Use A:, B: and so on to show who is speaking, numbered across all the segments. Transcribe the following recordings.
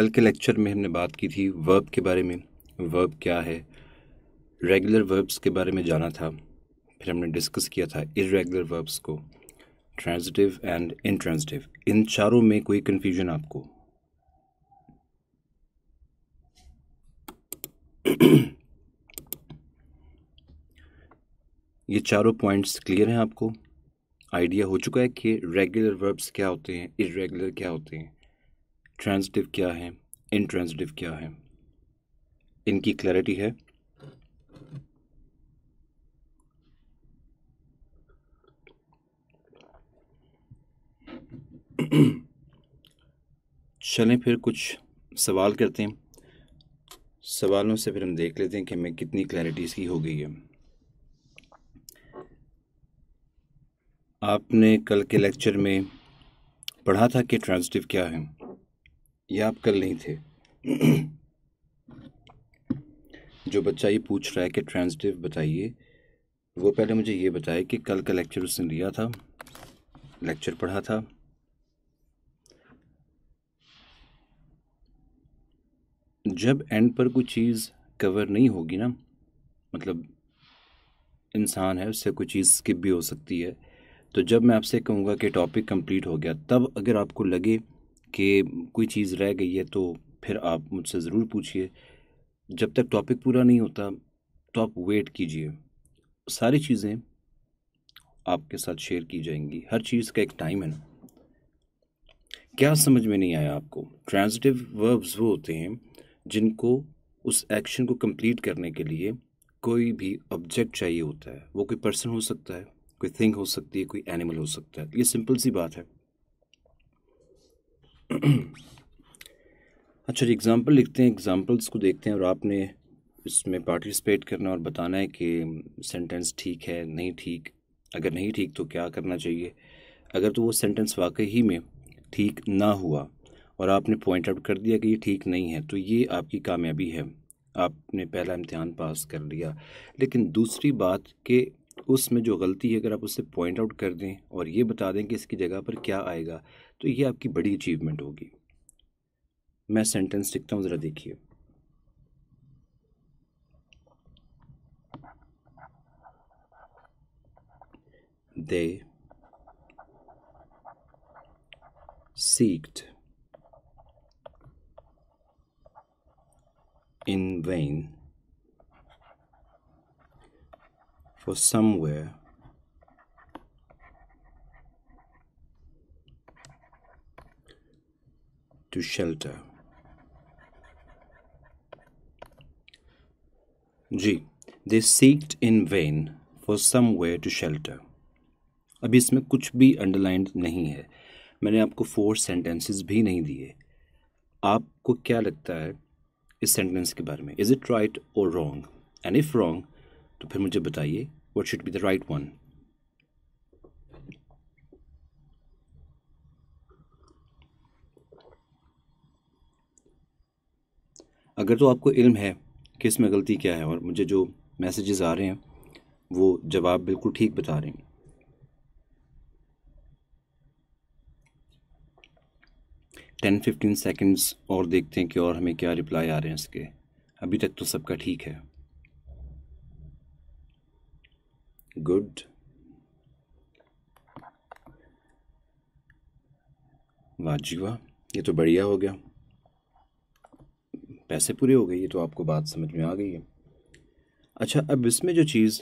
A: कल के लेक्चर में हमने बात की थी वर्ब के बारे में वर्ब क्या है रेगुलर वर्ब्स के बारे में जाना था फिर हमने डिस्कस किया था इरेगुलर वर्ब्स को ट्रांजिटिव एंड इनट्रांजिटिव इन चारों में कोई कन्फ्यूजन आपको ये चारों पॉइंट्स क्लियर हैं आपको आइडिया हो चुका है कि रेगुलर वर्ब्स क्या होते हैं इरेगुलर क्या होते हैं ट्रांसटिव क्या है इनट्रांसटिव क्या है इनकी क्लैरिटी है चलें फिर कुछ सवाल करते हैं सवालों से फिर हम देख लेते हैं कि हमें कितनी क्लैरिटी इसकी हो गई है आपने कल के लेक्चर में पढ़ा था कि ट्रांसटिव क्या है ये आप कल नहीं थे जो बच्चा ये पूछ रहा है कि ट्रांजिटिव बताइए वो पहले मुझे ये बताए कि कल का लेक्चर उसने लिया था लेक्चर पढ़ा था जब एंड पर कोई चीज़ कवर नहीं होगी ना मतलब इंसान है उससे कोई चीज़ स्किप भी हो सकती है तो जब मैं आपसे कहूँगा कि टॉपिक कंप्लीट हो गया तब अगर आपको लगे कि कोई चीज़ रह गई है तो फिर आप मुझसे ज़रूर पूछिए जब तक टॉपिक पूरा नहीं होता तो आप वेट कीजिए सारी चीज़ें आपके साथ शेयर की जाएंगी हर चीज़ का एक टाइम है ना क्या समझ में नहीं आया आपको ट्रांजिटिव वर्ब्स वो होते हैं जिनको उस एक्शन को कंप्लीट करने के लिए कोई भी ऑब्जेक्ट चाहिए होता है वो कोई पर्सन हो सकता है कोई थिंग हो सकती है कोई एनिमल हो सकता है ये सिंपल सी बात है अच्छा जी एग्ज़ाम्पल लिखते हैं एग्ज़ाम्पल्स को देखते हैं और आपने इसमें पार्टिसिपेट करना और बताना है कि सेंटेंस ठीक है नहीं ठीक अगर नहीं ठीक तो क्या करना चाहिए अगर तो वो सेंटेंस वाकई ही में ठीक ना हुआ और आपने पॉइंट आउट कर दिया कि ये ठीक नहीं है तो ये आपकी कामयाबी है आपने पहला इम्तहान पास कर लिया लेकिन दूसरी बात कि उसमें जो गलती है अगर आप उससे पॉइंट आउट कर दें और ये बता दें कि इसकी जगह पर क्या आएगा तो ये आपकी बड़ी अचीवमेंट होगी मैं सेंटेंस लिखता हूँ ज़रा देखिए they seeked in vain for somewhere to shelter जी they seeked in vain for somewhere to shelter अभी इसमें कुछ भी अंडरलाइंड नहीं है मैंने आपको फोर सेंटेंसेस भी नहीं दिए आपको क्या लगता है इस सेंटेंस के बारे में इज़ इट राइट और रॉन्ग एंड इफ़ रॉन्ग तो फिर मुझे बताइए what should be the right one अगर तो आपको इल्म है कि इसमें गलती क्या है और मुझे जो मैसेजेस आ रहे हैं वो जवाब बिल्कुल ठीक बता रहे हैं टेन फिफ्टीन सेकेंड्स और देखते हैं कि और हमें क्या रिप्लाई आ रहे हैं इसके अभी तक तो सबका ठीक है good वाजिवा ये तो बढ़िया हो गया पैसे पूरे हो गए ये तो आपको बात समझ में आ गई है अच्छा अब इसमें जो चीज़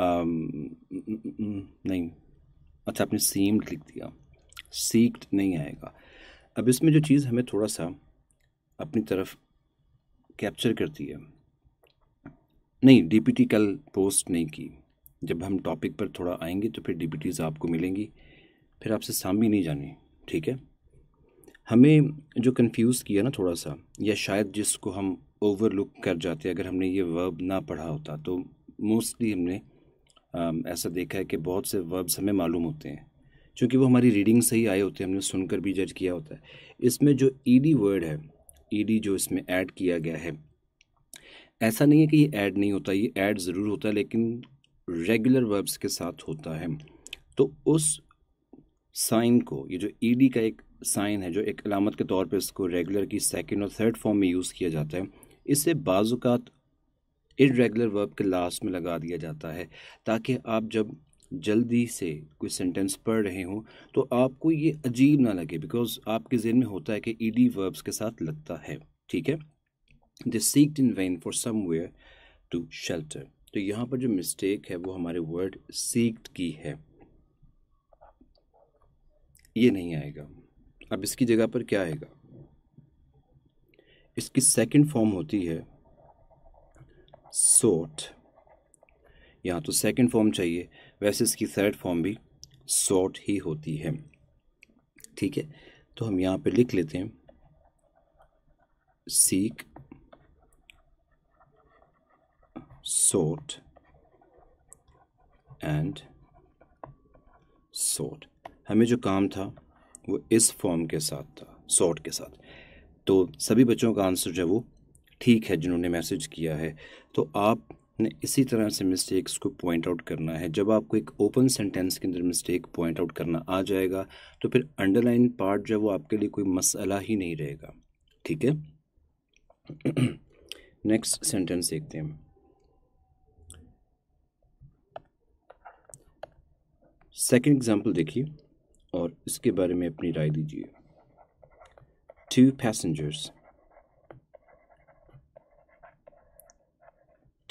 A: नहीं अच्छा आपने सीम्ड लिख दिया सीक्ड नहीं आएगा अब इसमें जो चीज़ हमें थोड़ा सा अपनी तरफ कैप्चर करती है नहीं डीपीटी कल पोस्ट नहीं की जब हम टॉपिक पर थोड़ा आएंगे तो फिर डीबीटीज़ आपको मिलेंगी फिर आपसे साम भी नहीं जानी ठीक है हमें जो कंफ्यूज किया ना थोड़ा सा या शायद जिसको हम ओवरलुक कर जाते अगर हमने ये वर्ब ना पढ़ा होता तो मोस्टली हमने ऐसा देखा है कि बहुत से वर्ब्स हमें मालूम होते हैं क्योंकि वो हमारी रीडिंग से ही आए होते हैं हमने सुनकर भी जज किया होता है इसमें जो ईडी वर्ड है ईडी जो इसमें ऐड किया गया है ऐसा नहीं है कि ये ऐड नहीं होता ये ऐड ज़रूर होता है लेकिन रेगुलर वर्ब्स के साथ होता है तो उस साइन को ये जो ईडी का एक साइन है जो एक अलामत के तौर पे इसको रेगुलर की सेकेंड और थर्ड फॉर्म में यूज़ किया जाता है इसे बाज़ात इरेगुलर वर्ब के लास्ट में लगा दिया जाता है ताकि आप जब जल्दी से कोई सेंटेंस पढ़ रहे हों तो आपको ये अजीब ना लगे बिकॉज आपके जहन में होता है कि ईडी वर्ब्स के साथ लगता है ठीक है they seeked in vain for somewhere to shelter तो यहाँ पर जो मिस्टेक है वो हमारे वर्ड सीक्ड की है ये नहीं आएगा अब इसकी जगह पर क्या आएगा इसकी सेकंड फॉर्म होती है सोट यहाँ तो सेकंड फॉर्म चाहिए वैसे इसकी थर्ड फॉर्म भी सोट ही होती है ठीक है तो हम यहाँ पे लिख लेते हैं सीक sort एंड सोट हमें जो काम था वो इस फॉर्म के साथ था सॉर्ट के साथ तो सभी बच्चों का आंसर जो है वो ठीक है जिन्होंने मैसेज किया है तो आपने इसी तरह से मिस्टेक्स को पॉइंट आउट करना है जब आपको एक ओपन सेंटेंस के अंदर मिस्टेक पॉइंट आउट करना आ जाएगा तो फिर अंडरलाइन पार्ट जो है वो आपके लिए कोई मसला ही नहीं रहेगा ठीक है नेक्स्ट सेंटेंस देखते हैं सेकेंड एग्जाम्पल देखिए और इसके बारे में अपनी राय दीजिए two passengers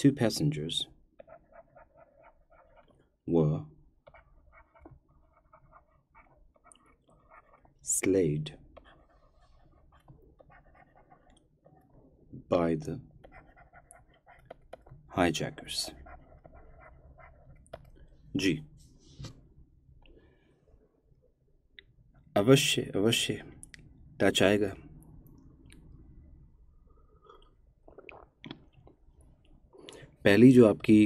A: two passengers were slayed by the hijackers जी अवश्य अवश्य टच आएगा पहली जो आपकी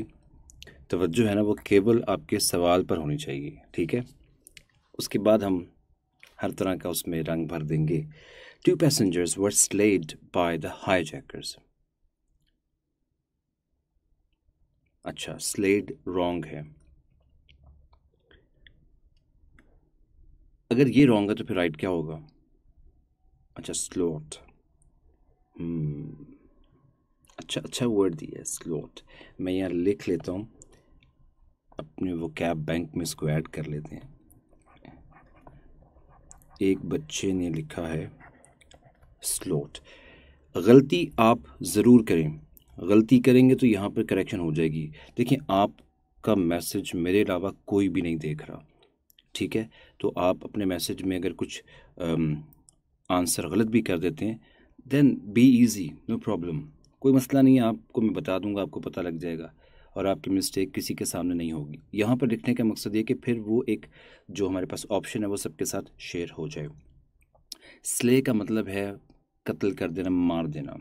A: तवज्जो है ना वो केवल आपके सवाल पर होनी चाहिए ठीक है उसके बाद हम हर तरह का उसमें रंग भर देंगे two passengers were slayed by the hijackers अच्छा स्लेड रॉन्ग है अगर ये रॉन्ग है तो फिर राइट क्या होगा अच्छा स्लोट hmm. अच्छा अच्छा वर्ड दिया है स्लोट मैं यहाँ लिख लेता हूँ अपने वो कैब बैंक में इसको ऐड कर लेते हैं एक बच्चे ने लिखा है स्लोट गलती आप ज़रूर करें गलती करेंगे तो यहाँ पर करेक्शन हो जाएगी देखिए आपका मैसेज मेरे अलावा कोई भी नहीं देख रहा ठीक है तो आप अपने मैसेज में अगर कुछ आंसर गलत भी कर देते हैं then be easy no problem कोई मसला नहीं है आपको मैं बता दूंगा आपको पता लग जाएगा और आपकी मिस्टेक किसी के सामने नहीं होगी यहाँ पर लिखने का मकसद ये कि फिर वो एक जो हमारे पास ऑप्शन है वो सबके साथ शेयर हो जाए स्ले का मतलब है कत्ल कर देना मार देना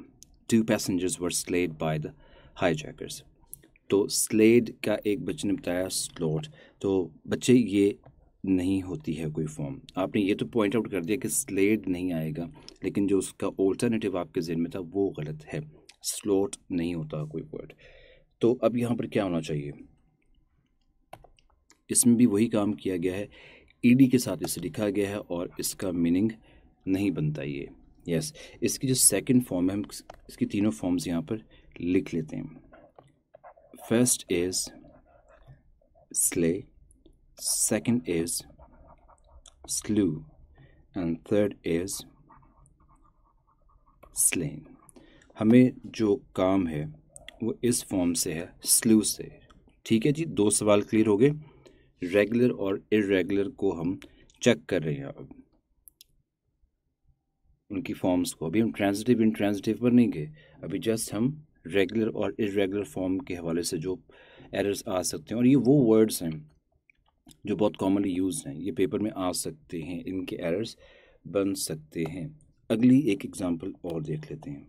A: two passengers were slayed by the hijackers तो स्लेड का एक बच्चे ने बताया स्लोट तो बच्चे ये नहीं होती है कोई फॉर्म आपने ये तो पॉइंट आउट कर दिया कि स्लेड नहीं आएगा लेकिन जो उसका ऑल्टरनेटिव आपके जहन में था वो गलत है स्लोट नहीं होता कोई वर्ड तो अब यहाँ पर क्या होना चाहिए इसमें भी वही काम किया गया है ईडी e के साथ इसे लिखा गया है और इसका मीनिंग नहीं बनता ये यस yes. इसकी जो सेकंड फॉर्म है हम इसकी तीनों फॉर्म्स यहाँ पर लिख लेते हैं first is slay second is slew and third is slain हमें जो काम है वो इस फॉर्म से है स्लू से ठीक है जी दो सवाल क्लियर हो गए रेगुलर और इरेगुलर को हम चेक कर रहे हैं अब उनकी फॉर्म्स को अभी हम ट्रांजिटिव इन ट्रांजिटिव पर नहीं गए अभी जस्ट हम रेगुलर और इरेगुलर फॉर्म के हवाले से जो एरर्स आ सकते हैं और ये वो वर्ड्स हैं जो बहुत कॉमनली यूज हैं ये पेपर में आ सकते हैं इनके एरर्स बन सकते हैं अगली एक एग्जांपल और देख लेते हैं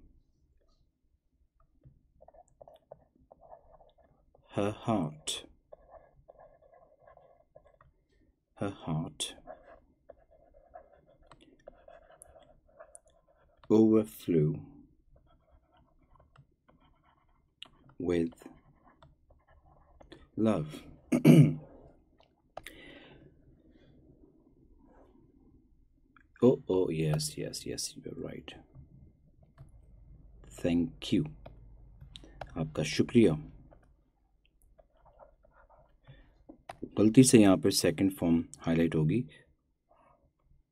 A: heart heart Her heart overflew Oh, oh, yes, yes, yes, you're right. Thank you आपका शुक्रिया गलती से यहाँ पर सेकंड फॉर्म हाईलाइट होगी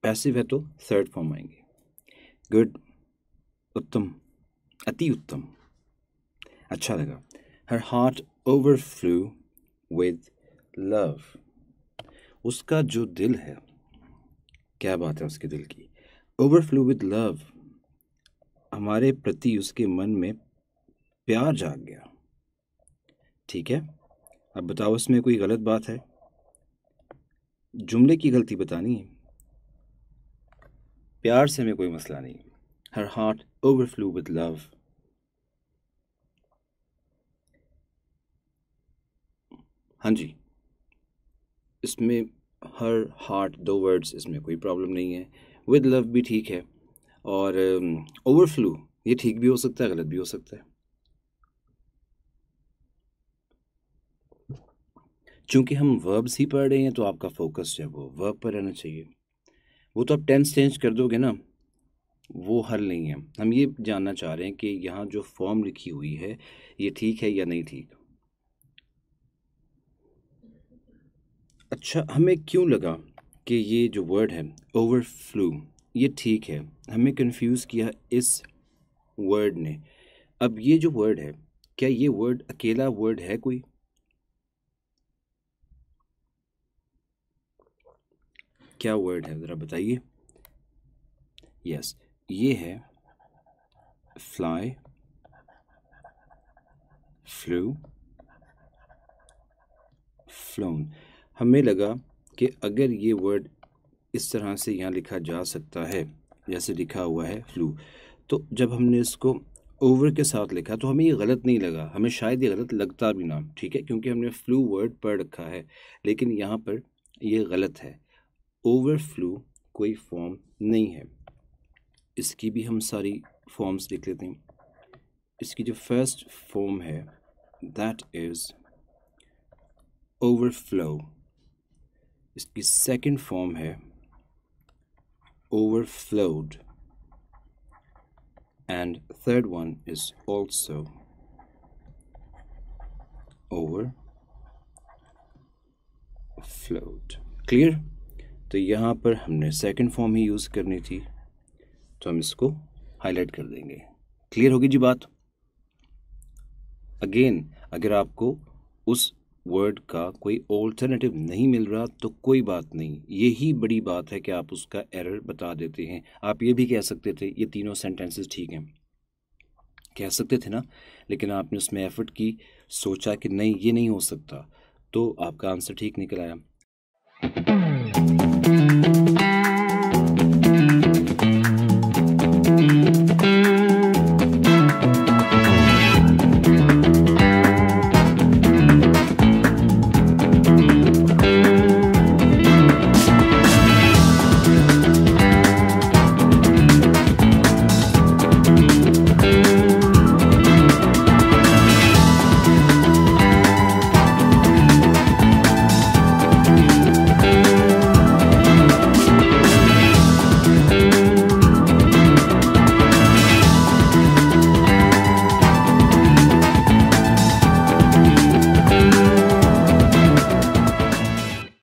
A: पैसिव है तो थर्ड फॉर्म आएंगे गुड उत्तम अति उत्तम अच्छा लगा her heart flew with love उसका जो दिल है क्या बात है उसके दिल की ओवरफ्लो विद लव हमारे प्रति उसके मन में प्यार जाग गया ठीक है अब बताओ उसमें कोई गलत बात है जुमले की गलती बतानी है प्यार से हमें कोई मसला नहीं her heart overflow with love हाँ जी इसमें हर हार्ट दो वर्ड्स इसमें कोई प्रॉब्लम नहीं है विद लव भी ठीक है और ओवरफ्लू um, ये ठीक भी हो सकता है गलत भी हो सकता है चूंकि हम वर्ब्स ही पढ़ रहे हैं तो आपका फोकस जो है वो वर्ब पर रहना चाहिए वो तो आप टेंस चेंज कर दोगे ना वो हल नहीं है हम ये जानना चाह रहे हैं कि यहाँ जो फॉर्म लिखी हुई है ये ठीक है या नहीं ठीक अच्छा हमें क्यों लगा कि ये जो वर्ड है ओवर फ्लू ये ठीक है हमें कंफ्यूज किया इस वर्ड ने अब ये जो वर्ड है क्या ये वर्ड अकेला वर्ड है कोई क्या वर्ड है ज़रा बताइए यस ये है फ्लाई फ्लू फ्लोन हमें लगा कि अगर ये वर्ड इस तरह से यहाँ लिखा जा सकता है जैसे लिखा हुआ है फ्लू तो जब हमने इसको ओवर के साथ लिखा तो हमें ये गलत नहीं लगा हमें शायद ये गलत लगता भी ना ठीक है क्योंकि हमने फ्लू वर्ड पढ़ रखा है लेकिन यहाँ पर ये गलत है ओवर फ्लू कोई फॉर्म नहीं है इसकी भी हम सारी फॉर्म्स लिख लेते हैं इसकी जो फर्स्ट फॉर्म है दैट इज़ ओवर फ्लो इसकी सेकंड फॉर्म है overflowed third one is also overflowed clear तो यहां पर हमने सेकंड फॉर्म ही यूज़ करनी थी तो हम इसको हाईलाइट कर देंगे क्लियर होगी जी बात अगेन अगर आपको उस वर्ड का कोई ऑल्टरनेटिव नहीं मिल रहा तो कोई बात नहीं यही बड़ी बात है कि आप उसका एरर बता देते हैं आप ये भी कह सकते थे ये तीनों सेंटेंसेस ठीक हैं कह सकते थे ना लेकिन आपने उसमें एफर्ट की सोचा कि नहीं ये नहीं हो सकता तो आपका आंसर ठीक निकल आया